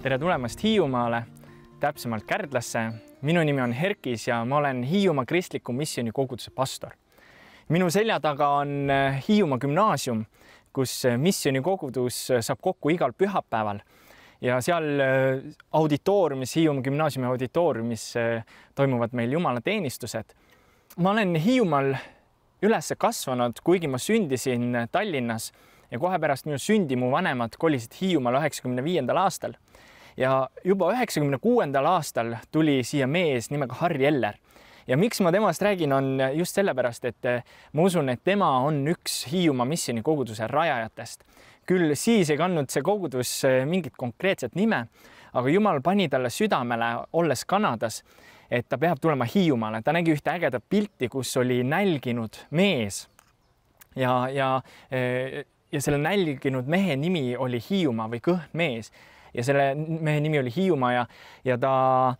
tere tulemast Hiiumaale, täpsemalt Kärdlasse. minu nimi on Herkis ja ma olen Hiiumaa Kristliku Missiooni koguduse pastor. minu selja taga on äh, Hiiumaa gümnaasium, kus äh, missiooni kogudus äh, saab kokku igal pühapäeval ja seal auditooriumis, Hiiumaa gümnaasiumi auditooriumis toimuvad meil jumalateenistused. ma olen Hiiumaal üles kasvanud, kuigi ma sündisin Tallinnas ja kohe pärast minu sündi mu vanemad kolisid Hiiumaale üheksakümne viiendal aastal ja juba üheksakümne kuuendal aastal tuli siia mees nimega Harry Eller ja miks ma temast räägin, on just sellepärast, et eh, ma usun, et tema on üks Hiiumaa missjoni koguduse rajajatest. küll siis ei kandnud see kogudus eh, mingit konkreetset nime, aga jumal pani talle südamele, olles Kanadas, et ta peab tulema Hiiumaale, ta nägi ühte ägedat pilti, kus oli nälginud mees ja, ja, eh, ja selle nälginud mehe nimi oli Hiiumaa või Kõhn mees ja selle mehe nimi oli Hiiumaa ja, ja ta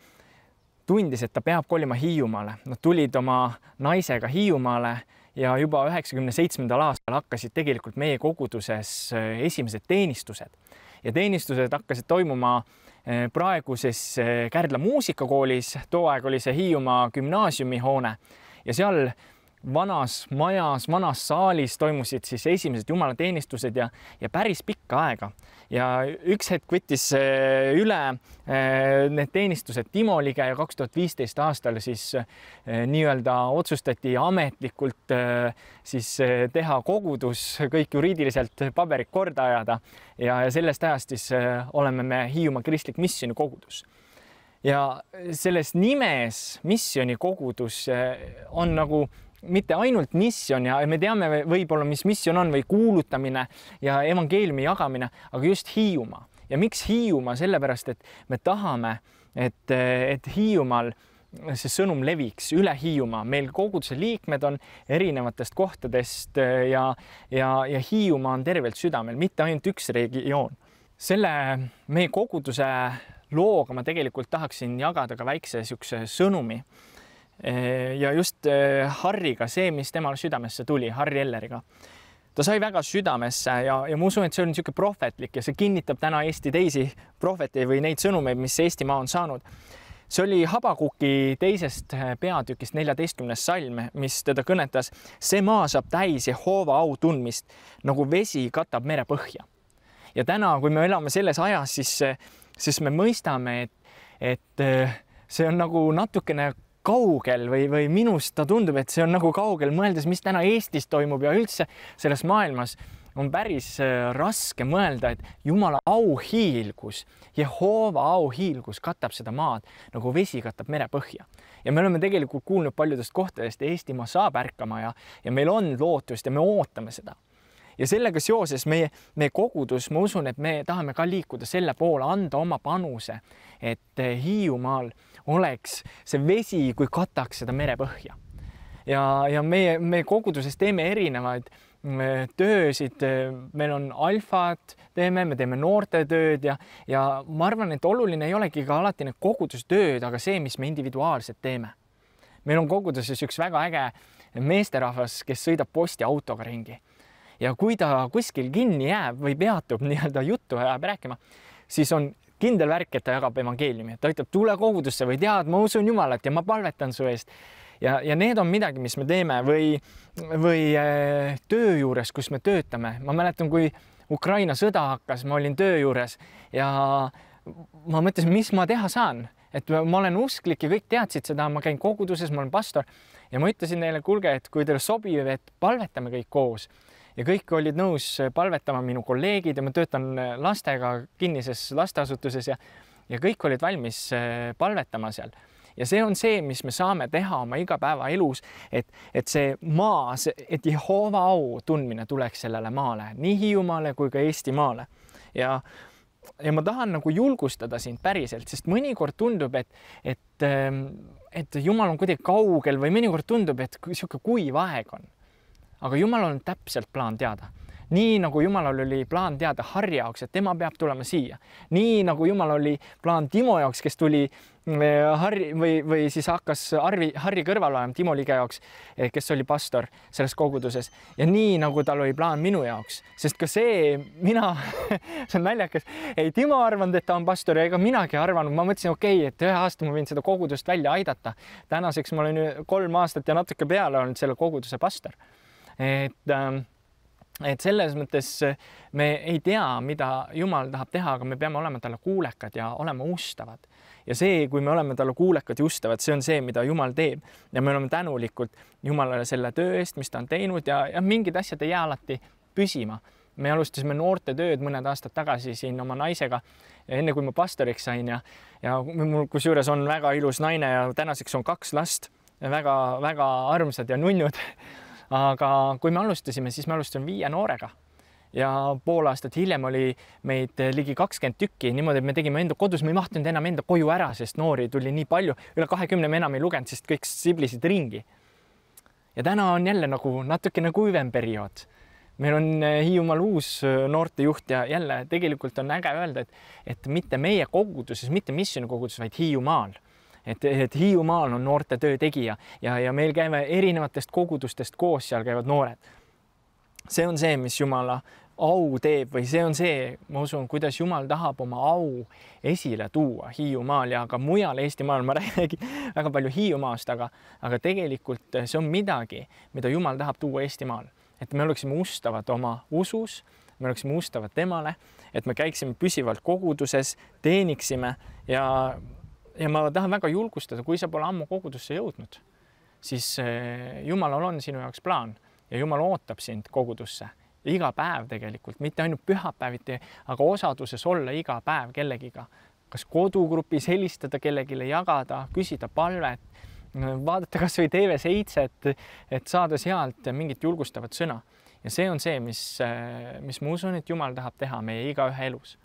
tundis, et ta peab kolima Hiiumaale. Nad tulid oma naisega Hiiumaale ja juba üheksakümne seitsmendal aastal hakkasid tegelikult meie koguduses eh, esimesed teenistused ja teenistused hakkasid toimuma eh, praeguses eh, Kärdla muusikakoolis, too aeg oli see Hiiumaa gümnaasiumi hoone ja seal vanas majas, vanas saalis toimusid siis esimesed jumalateenistused ja, ja päris pikka aega ja üks hetk võttis äh, üle äh, need teenistused Timo Lige ja kaks tuhat viisteist aastal siis äh, nii-öelda otsustati ametlikult siis teha kogudus, kõik juriidiliselt paberid korda ajada ja sellest ajast siis oleme me Hiiumaa Kristlik Missjoni kogudus ja selles nimes missiooni kogudus on nagu mitte ainult missioon ja me teame võib-olla, mis missioon on või kuulutamine ja evangeeliumi jagamine, aga just Hiiumaa ja miks Hiiumaa, sellepärast et me tahame, et, et Hiiumaal see sõnum leviks üle Hiiumaa, meil koguduse liikmed on erinevatest kohtadest ja, ja, ja Hiiumaa on tervelt südamel, mitte ainult üks regioon. selle meie koguduse looga ma tegelikult tahaksin jagada ka väikse niisuguse sõnumi Eh, ja just eh, Harriga, see, mis temal südamesse tuli, Harri Elleriga, ta sai väga südamesse ja, ja ma usun, et see on niisugune prohvetlik ja see kinnitab täna Eesti teisi prohveteid või neid sõnumeid, mis Eestimaa on saanud. see oli Habakuki teisest eh, peatükist neljateistkümnes salm, mis teda kõnetas. see maa saab täis Jehova au tundmist nagu vesi katab merepõhja. ja täna, kui me elame selles ajas, siis, siis me mõistame, et, et see on nagu natukene kaugel või, või minust ta tundub, et see on nagu kaugel, mõeldes, mis täna Eestis toimub ja üldse selles maailmas on päris äh, raske mõelda, et jumala auhiilgus, Jehova auhiilgus katab seda maad nagu vesi katab merepõhja. ja me oleme tegelikult kuulnud paljudest kohtadest, Eestimaa saab ärkama ja, ja meil on lootust ja me ootame seda ja sellega seoses meie, meie kogudus, ma usun, et me tahame ka liikuda selle poole, anda oma panuse, et äh, Hiiumaal äh, oleks see vesi, kui kataks seda merepõhja. ja, ja meie, me koguduses teeme erinevaid mm, töösid, meil on alfad, teeme, me teeme noortetööd ja, ja ma arvan, et oluline ei olegi ka alati need kogudustööd, aga see, mis me individuaalselt teeme. meil on koguduses üks väga äge meesterahvas, kes sõidab postiautoga ringi ja kui ta kuskil kinni jääb või peatub nii-öelda juttu ajab rääkima, siis on kindel värk, et ta jagab evangeeliumi, ta ütleb, tule kogudusse või tead, ma usun Jumalat ja ma palvetan su eest. ja, ja need on midagi, mis me teeme või, või äh, töö juures, kus me töötame, ma mäletan, kui Ukraina sõda hakkas, ma olin töö juures ja ma mõtlesin, mis ma teha saan, et ma olen usklik ja kõik teadsid seda, ma käin koguduses, ma olen pastor ja ma ütlesin neile, kuulge, et kui teile sobib, et palvetame kõik koos ja kõik olid nõus äh, palvetama, minu kolleegid ja ma töötan äh, lastega kinnises lasteasutuses ja, ja kõik olid valmis äh, palvetama seal ja see on see, mis me saame teha oma igapäevaelus, et, et see maa, see, et Jehova au tundmine tuleks sellele maale, nii Hiiumaale kui ka Eestimaale. ja, ja ma tahan nagu julgustada sind päriselt, sest mõnikord tundub, et, et, ähm, et jumal on kuidagi kaugel või mõnikord tundub, et niisugune kuiv aeg on aga Jumalal on täpselt plaan teada. nii nagu Jumalal oli plaan teada Harri jaoks, et tema peab tulema siia, nii nagu Jumal oli plaan Timo jaoks, kes tuli mm, eh, Harri või, või siis hakkas Arvi, Harri kõrval olema Timo Lige jaoks, eh, kes oli pastor selles koguduses ja nii nagu tal oli plaan minu jaoks, sest ka see, mina see on naljakas, ei Timo arvanud, et ta on pastor ja ega minagi arvanud, ma mõtlesin, okei okay,, et ühe aasta ma võin seda kogudust välja aidata. tänaseks ma olen kolm aastat ja natuke peale olnud selle koguduse pastor et ähm, et selles mõttes äh, me ei tea, mida Jumal tahab teha, aga me peame olema talle kuulekad ja olema ustavad. ja see, kui me oleme talle kuulekad ja ustavad, see on see, mida Jumal teeb ja me oleme tänulikud Jumalale selle töö eest, mis ta on teinud ja, ja mingid asjad ei jää alati püsima me alustasime noortetööd mõned aastad tagasi siin oma naisega, enne kui ma pastoriks sain ja, ja mul kusjuures on väga ilus naine ja tänaseks on kaks last väga-väga armsad ja nunnud aga kui me alustasime, siis me alustasime viie noorega ja pool aastat hiljem oli meid ligi kakskümmend tükki, niimoodi, et me tegime enda kodus, me ei mahtunud enam enda koju ära, sest noori tuli nii palju, üle kahekümne me enam ei lugenud, sest kõik siblisid ringi. ja täna on jälle nagu natukene kuivem periood. meil on eh, Hiiumaal uus eh, noortejuht ja jälle tegelikult on äge öelda, et, et mitte meie koguduses, mitte missioonikoguduses, vaid Hiiumaal et, et Hiiumaal on noorte töö tegija ja, ja meil käime erinevatest kogudustest koos, seal käivad noored. see on see, mis Jumala au teeb või see on see, ma usun, kuidas Jumal tahab oma au esile tuua Hiiumaal ja ka mujal Eestimaal. ma räägin väga palju Hiiumaast, aga, aga tegelikult see on midagi, mida Jumal tahab tuua Eestimaal, et me oleksime ustavad oma usus, me oleksime ustavad temale, et me käiksime püsivalt koguduses, teeniksime ja ja ma tahan väga julgustada, kui sa pole ammu kogudusse jõudnud, siis eh, Jumalal on sinu jaoks plaan ja Jumal ootab sind kogudusse iga päev tegelikult, mitte ainult pühapäeviti, aga osaduses olla iga päev kellegiga, kas kodugrupis helistada kellelegi, jagada, küsida palvet, vaadata kasvõi TV7, et saada sealt mingit julgustavat sõna ja see on see, mis, eh, mis ma usun, et Jumal tahab teha meie igaühe elus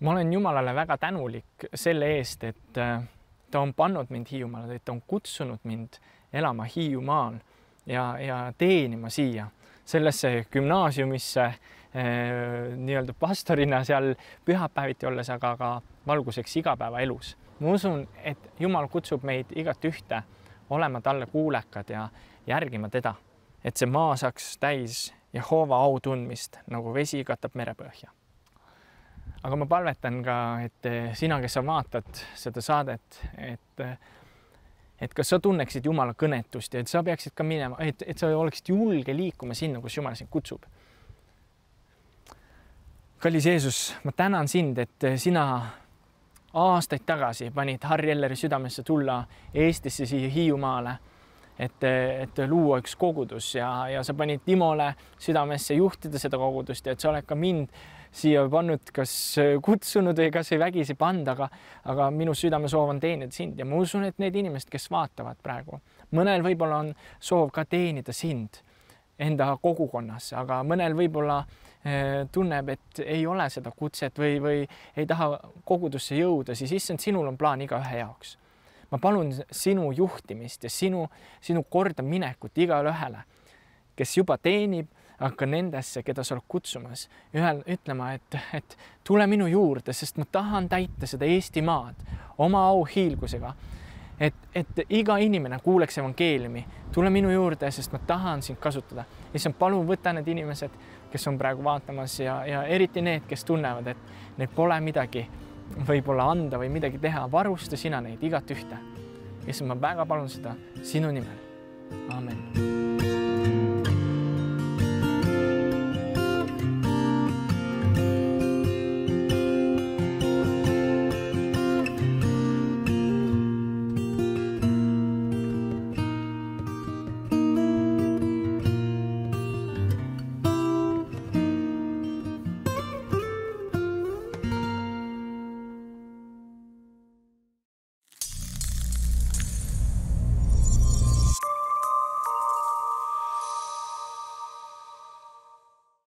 ma olen Jumalale väga tänulik selle eest, et äh, ta on pannud mind Hiiumaale, et ta on kutsunud mind elama Hiiumaal ja, ja teenima siia sellesse gümnaasiumisse äh, nii-öelda pastorina seal pühapäeviti olles, aga ka valguseks igapäevaelus. ma usun, et Jumal kutsub meid igatühte olema talle kuulekad ja järgima teda, et see maa saaks täis Jehova au tundmist, nagu vesi katab merepõhja aga ma palvetan ka, et eh, sina, kes sa vaatad seda saadet, et eh, et kas sa tunneksid Jumala kõnetust ja et sa peaksid ka minema, et, et sa oleksid julge liikuma sinna, kus Jumal sind kutsub. kallis Jeesus, ma tänan sind, et eh, sina aastaid tagasi panid Harri Elleri südamesse tulla Eestisse siia Hiiumaale et, et luua üks kogudus ja, ja sa panid Timole südamesse juhtida seda kogudust ja et sa oled ka mind siia pannud, kas kutsunud või kas või vägisi pannud, aga, aga minu südamesoov on teenida sind ja ma usun, et need inimesed, kes vaatavad praegu, mõnel võib-olla on soov ka teenida sind enda kogukonnas, aga mõnel võib-olla eh, tunneb, et ei ole seda kutset või, või ei taha kogudusse jõuda, siis issand, sinul on plaan igaühe jaoks ma palun sinu juhtimist ja sinu, sinu kordaminekut igale ühele, kes juba teenib, aga ka nendesse, keda sa oled kutsumas, ühel ütlema, et, et tule minu juurde, sest ma tahan täita seda Eestimaad oma auhiilgusega. et, et iga inimene kuuleks evangeeliumi, tule minu juurde, sest ma tahan sind kasutada. issand, palun võta need inimesed, kes on praegu vaatamas ja, ja eriti need, kes tunnevad, et neil pole midagi võib-olla anda või midagi teha, varusta sina neid igatühte. issand, ma väga palun seda sinu nimel. amin